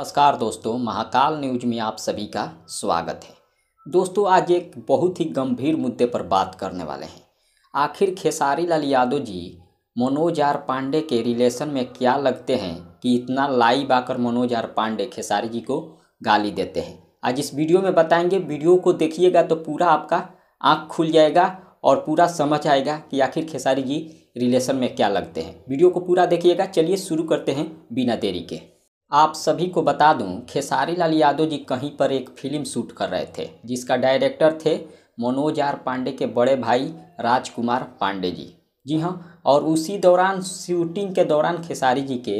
नमस्कार दोस्तों महाकाल न्यूज में आप सभी का स्वागत है दोस्तों आज एक बहुत ही गंभीर मुद्दे पर बात करने वाले हैं आखिर खेसारी लाल यादव जी मनोज आर पांडे के रिलेशन में क्या लगते हैं कि इतना लाइव आकर मनोज आर पांडे खेसारी जी को गाली देते हैं आज इस वीडियो में बताएंगे वीडियो को देखिएगा तो पूरा आपका आँख खुल जाएगा और पूरा समझ आएगा कि आखिर खेसारी जी रिलेशन में क्या लगते हैं वीडियो को पूरा देखिएगा चलिए शुरू करते हैं बिना देरी के आप सभी को बता दूं खेसारी लाल यादव जी कहीं पर एक फिल्म शूट कर रहे थे जिसका डायरेक्टर थे मनोज आर पांडे के बड़े भाई राजकुमार पांडे जी जी हाँ और उसी दौरान शूटिंग के दौरान खेसारी जी के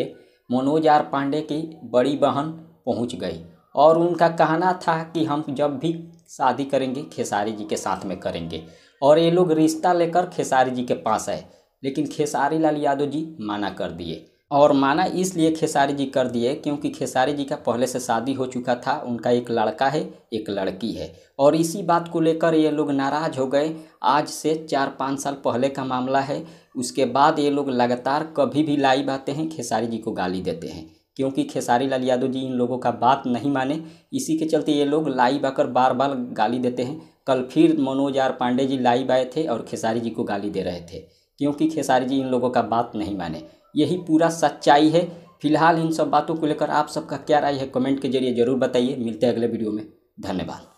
मनोज आर पांडे की बड़ी बहन पहुंच गई और उनका कहना था कि हम जब भी शादी करेंगे खेसारी जी के साथ में करेंगे और ये लोग रिश्ता लेकर खेसारी जी के पास आए लेकिन खेसारी लाल यादव जी माना कर दिए और माना इसलिए खेसारी जी कर दिए क्योंकि खेसारी जी का पहले से शादी हो चुका था उनका एक लड़का है एक लड़की है और इसी बात को लेकर ये लोग नाराज़ हो गए आज से चार पाँच साल पहले का मामला है उसके बाद ये लोग लगातार कभी भी लाइव आते हैं खेसारी जी को गाली देते हैं क्योंकि खेसारी लाल यादव जी इन लोगों का बात नहीं माने इसी के चलते ये लोग लाइव आकर बार बार गाली देते हैं कल फिर मनोज आर पांडे जी लाइव आए थे और खेसारी जी को गाली दे रहे थे क्योंकि खेसारी जी इन लोगों का बात नहीं माने यही पूरा सच्चाई है फिलहाल इन सब बातों को लेकर आप सबका क्या राय है कमेंट के जरिए ज़रूर बताइए मिलते हैं अगले वीडियो में धन्यवाद